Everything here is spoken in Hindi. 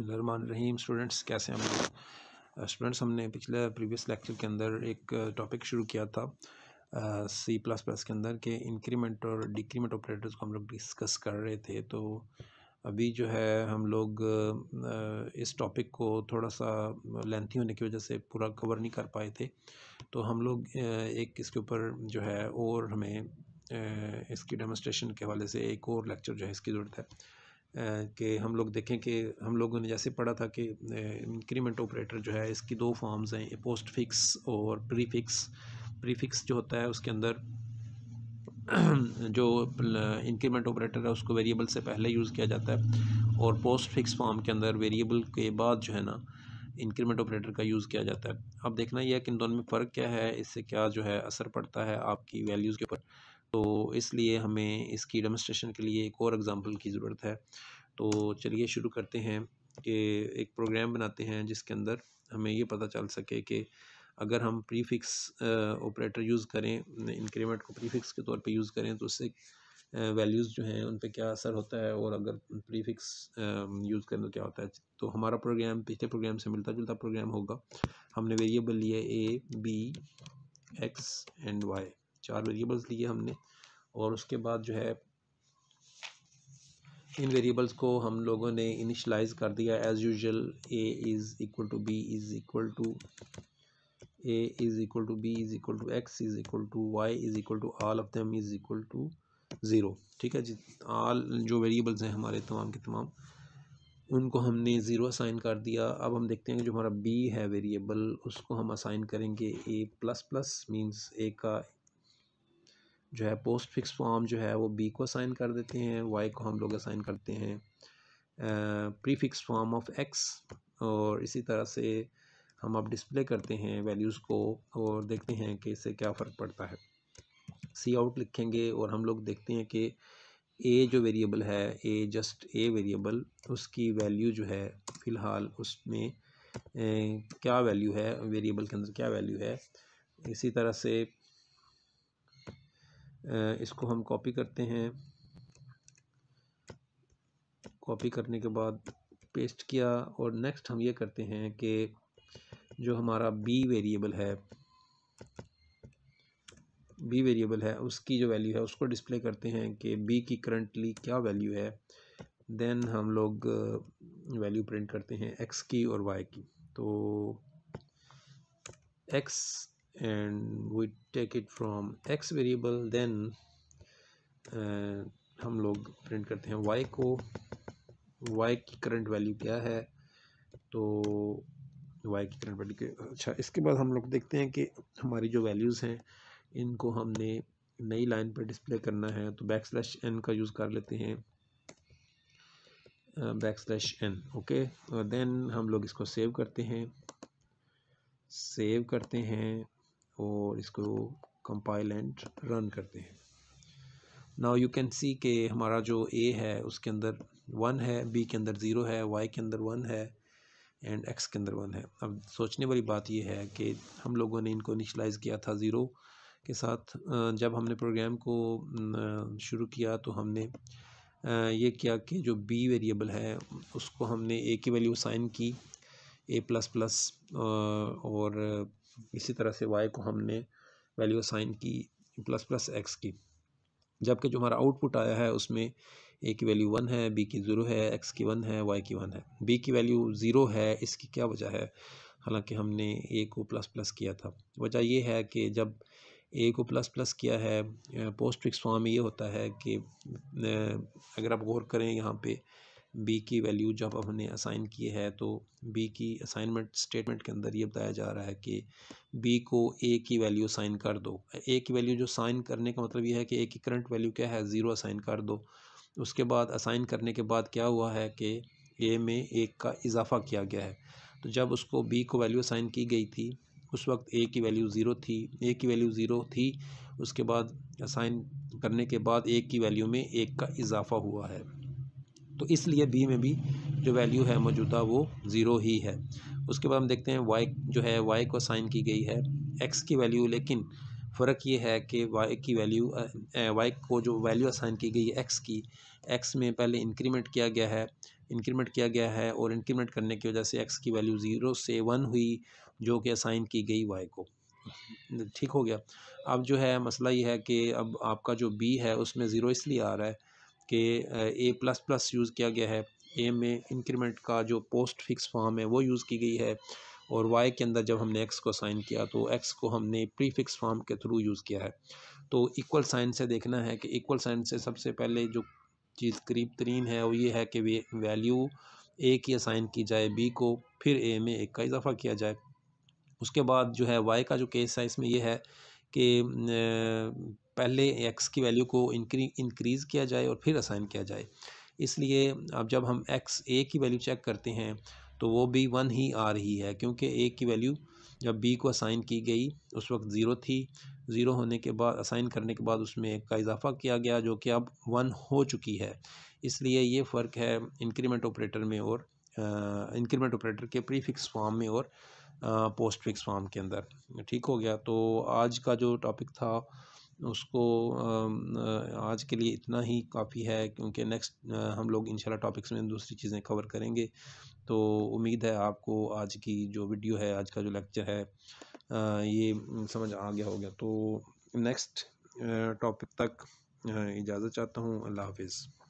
रहीम स्टूडेंट्स कैसे हम लोग स्टूडेंट्स हमने पिछले प्रीवियस लेक्चर के अंदर एक टॉपिक शुरू किया था सी प्लस प्लस के अंदर के इंक्रीमेंट और डिक्रीमेंट ऑपरेटर्स को हम लोग डिस्कस कर रहे थे तो अभी जो है हम लोग इस टॉपिक को थोड़ा सा लेंथी होने की वजह से पूरा कवर नहीं कर पाए थे तो हम लोग एक इसके ऊपर जो है और हमें इसकी डेमोस्ट्रेशन के हवाले से एक और लेक्चर जो है इसकी ज़रूरत है कि हम लोग देखें कि हम लोगों ने जैसे पढ़ा था कि इंक्रीमेंट ऑपरेटर जो है इसकी दो फॉर्म्स हैं पोस्ट फिक्स और प्री फिक्स प्री फिक्स जो होता है उसके अंदर जो इंक्रीमेंट ऑपरेटर है उसको वेरिएबल से पहले यूज़ किया जाता है और पोस्ट फिक्स फॉर्म के अंदर वेरिएबल के बाद जो है ना इंक्रीमेंट ऑपरेटर का यूज़ किया जाता है अब देखना यह है कि इन दोनों में फ़र्क क्या है इससे क्या जो है असर पड़ता है आपकी वैल्यूज़ के ऊपर तो इसलिए हमें इसकी डेमोस्ट्रेशन के लिए एक और एग्ज़ाम्पल की ज़रूरत है तो चलिए शुरू करते हैं कि एक प्रोग्राम बनाते हैं जिसके अंदर हमें ये पता चल सके कि अगर हम प्रीफिक्स ऑपरेटर यूज़ करें इंक्रीमेंट को प्रीफिक्स के तौर पे यूज़ करें तो उससे वैल्यूज़ जो हैं उन पे क्या असर होता है और अगर प्रीफिक्स यूज़ करें तो क्या होता है तो हमारा प्रोग्राम पिछले प्रोग्राम से मिलता जुलता प्रोग्राम होगा हमने वेरिएबल लिए a b x and y चार वेरिएबल्स लिए हमने और उसके बाद जो है इन वेरिएबल्स को हम लोगों ने इनिशलाइज कर दिया as usual a is equal to b is equal to a is equal to b is equal to x is equal to y is equal to all of them is equal to zero ठीक है जी आल जो वेरिएबल्स हैं हमारे तमाम के तमाम उनको हमने ज़ीरो असाइन कर दिया अब हम देखते हैं कि जो हमारा बी है वेरिएबल उसको हम असाइन करेंगे a plus plus means a का जो है पोस्ट फिक्स फॉर्म जो है वो बी को असाइन कर देते हैं वाई को हम लोग असाइन करते हैं प्रीफिक्स फॉर्म ऑफ एक्स और इसी तरह से हम अब डिस्प्ले करते हैं वैल्यूज़ को और देखते हैं कि इससे क्या फ़र्क पड़ता है सी आउट लिखेंगे और हम लोग देखते हैं कि ए जो वेरिएबल है ए जस्ट ए वेरिएबल उसकी वैल्यू जो है फ़िलहाल उसमें ए, क्या वैल्यू है वेरिएबल के अंदर क्या वैल्यू है इसी तरह से इसको हम कॉपी करते हैं कॉपी करने के बाद पेस्ट किया और नेक्स्ट हम ये करते हैं कि जो हमारा बी वेरिएबल है बी वेरिएबल है उसकी जो वैल्यू है उसको डिस्प्ले करते हैं कि बी की करंटली क्या वैल्यू है देन हम लोग वैल्यू प्रिंट करते हैं एक्स की और वाई की तो x and we take it x x variable uh, हम लोग प्रिंट करते हैं वाई को वाई की करंट वैल्यू क्या है तो वाई की करंट वैल्यू अच्छा इसके बाद हम लोग देखते हैं कि हमारी जो वैल्यूज़ हैं इनको हमने नई लाइन पर डिस्प्ले करना है तो बैक स्लैश एन का यूज़ कर लेते हैं बैक स्लैश एन ओके और देन हम लोग इसको सेव करते हैं सेव करते हैं और इसको कंपाइल एंड रन करते हैं नाउ यू कैन सी के हमारा जो ए है उसके अंदर वन है बी के अंदर ज़ीरो है वाई के अंदर वन है एंड एक्स के अंदर वन है अब सोचने वाली बात यह है कि हम लोगों ने इनको इनिशलाइज़ किया था ज़ीरो के साथ जब हमने प्रोग्राम को शुरू किया तो हमने ये किया कि जो बी वेरिएबल है उसको हमने ए की वैल्यू साइन की ए प्लस प्लस और इसी तरह से वाई को हमने वैल्यू साइन की प्लस प्लस एक्स की जबकि जो हमारा आउटपुट आया है उसमें ए की वैल्यू वन है बी की ज़ीरो है एक्स की वन है वाई की वन है बी की वैल्यू ज़ीरो है इसकी क्या वजह है हालांकि हमने ए को प्लस प्लस किया था वजह यह है कि जब ए को प्लस प्लस किया है पोस्ट फिक्स फॉर्म में ये होता है कि अगर आप गौर करें यहाँ पे बी की वैल्यू जब हमने असाइन की है तो बी की असाइनमेंट स्टेटमेंट के अंदर ये बताया जा रहा है कि बी को ए की वैल्यू साइन कर दो ए की वैल्यू जो साइन करने का मतलब ये है कि ए की करंट वैल्यू क्या है ज़ीरो असाइन कर दो उसके बाद असाइन करने के बाद क्या हुआ है कि ए में एक का इजाफा किया गया है तो जब उसको बी को वैल्यू असाइन की गई थी उस वक्त ए की वैल्यू ज़ीरो थी ए की वैल्यू ज़ीरो थी उसके बाद असाइन करने के बाद ए की वैल्यू में एक का इजाफा हुआ है तो इसलिए बी में भी जो वैल्यू है मौजूदा वो ज़ीरो ही है उसके बाद हम देखते हैं वाई जो है वाई को साइन की गई है एक्स की वैल्यू लेकिन फ़र्क ये है कि वाई की वैल्यू वाई को जो वैल्यू असाइन की गई है एक्स की एक्स में पहले इंक्रीमेंट किया गया है इंक्रीमेंट किया गया है और इंक्रीमेंट करने की वजह से एक्स की वैल्यू ज़ीरो से वन हुई जो कि असाइन की गई वाई को ठीक हो गया अब जो है मसला ये है कि अब आपका जो बी है उसमें ज़ीरो इसलिए आ रहा है कि ए प्लस प्लस यूज़ किया गया है ए में इंक्रीमेंट का जो पोस्ट फिक्स फॉर्म है वो यूज़ की गई है और वाई के अंदर जब हमने एक्स को साइन किया तो एक्स को हमने प्री फिक्स फॉर्म के थ्रू यूज़ किया है तो इक्वल साइन से देखना है कि इक्वल साइन से सबसे पहले जो चीज़ करीब तरीन है वो ये है कि वे वैल्यू ए की असाइन की जाए बी को फिर ए में एक का इजाफा किया जाए उसके बाद जो है वाई का जो केस है इसमें यह है कि पहले एक्स की वैल्यू को इनक्री इंक्रीज़ किया जाए और फिर असाइन किया जाए इसलिए अब जब हम एक्स ए की वैल्यू चेक करते हैं तो वो भी वन ही आ रही है क्योंकि ए की वैल्यू जब बी को असाइन की गई उस वक्त ज़ीरो थी ज़ीरो होने के बाद असाइन करने के बाद उसमें एक का इजाफा किया गया जो कि अब वन हो चुकी है इसलिए ये फ़र्क है इंक्रीमेंट ऑपरेटर में और इंक्रीमेंट ऑपरेटर के प्रीफिक्स फॉर्म में और पोस्ट फिक्स फॉर्म के अंदर ठीक हो गया तो आज का जो टॉपिक था उसको आज के लिए इतना ही काफ़ी है क्योंकि नेक्स्ट हम लोग इंशाल्लाह टॉपिक्स में दूसरी चीज़ें कवर करेंगे तो उम्मीद है आपको आज की जो वीडियो है आज का जो लेक्चर है ये समझ आ गया हो गया तो नेक्स्ट टॉपिक तक इजाज़त चाहता हूँ अल्लाह हाफिज़